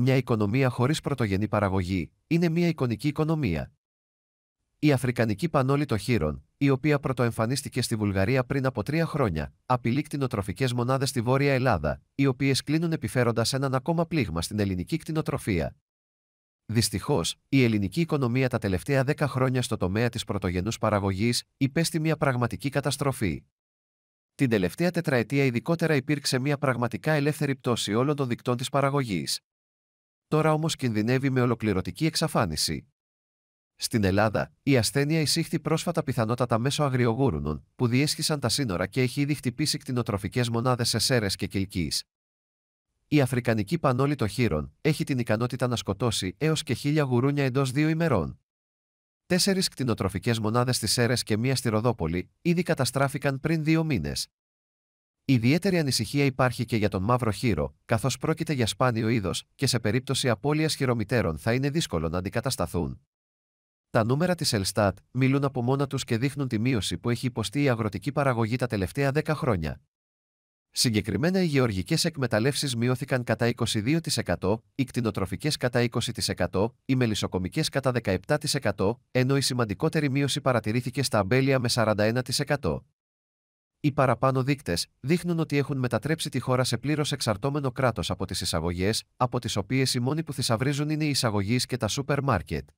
Μια οικονομία χωρίς πρωτογενή παραγωγή είναι μια εικονική οικονομία. Η Αφρικανική Πανόλη των Χείρων, η οποία πρωτοεμφανίστηκε στη Βουλγαρία πριν από τρία χρόνια, απειλεί κτηνοτροφικές μονάδες στη Βόρεια Ελλάδα, οι οποίες κλείνουν επιφέροντας έναν ακόμα πλήγμα στην ελληνική κτηνοτροφία. Δυστυχώς, η ελληνική οικονομία τα τελευταία δέκα χρόνια στο τομέα της πρωτογενούς παραγωγής υπέστη μια πραγματική καταστροφή. Την τελευταία τετραετία ειδικότερα υπήρξε μια πραγματικά ελεύθερη πτώση όλων των δικτών της παραγωγής τώρα όμως κινδυνεύει με ολοκληρωτική εξαφάνιση. Στην Ελλάδα, η ασθένεια εισήχθη πρόσφατα πιθανότατα μέσω αγριογούρουνων, που διέσχισαν τα σύνορα και έχει ήδη χτυπήσει κτηνοτροφικές μονάδες σε Σέρες και Κυλκή. Η Αφρικανική Πανόλη των Χείρων έχει την ικανότητα να σκοτώσει έως και χίλια γουρούνια εντός δύο ημερών. Τέσσερις κτηνοτροφικές μονάδες στις Σέρες και μία στη Ροδόπολη ήδη καταστράφηκαν πριν δύο μήνες. Ιδιαίτερη ανησυχία υπάρχει και για τον μαύρο χείρο, καθώς πρόκειται για σπάνιο είδος και σε περίπτωση απώλειας χειρομητέρων θα είναι δύσκολο να αντικατασταθούν. Τα νούμερα της Ελστάτ μιλούν από μόνα τους και δείχνουν τη μείωση που έχει υποστεί η αγροτική παραγωγή τα τελευταία 10 χρόνια. Συγκεκριμένα οι γεωργικές εκμεταλλεύσεις μειώθηκαν κατά 22%, οι κτηνοτροφικές κατά 20%, οι μελισσοκομικές κατά 17%, ενώ η σημαντικότερη μείωση παρατηρήθηκε στα αμπέλια με 41%. Οι παραπάνω δείκτες δείχνουν ότι έχουν μετατρέψει τη χώρα σε πλήρως εξαρτώμενο κράτος από τις εισαγωγές, από τις οποίες οι μόνοι που θησαυρίζουν είναι οι εισαγωγείς και τα σούπερ μάρκετ.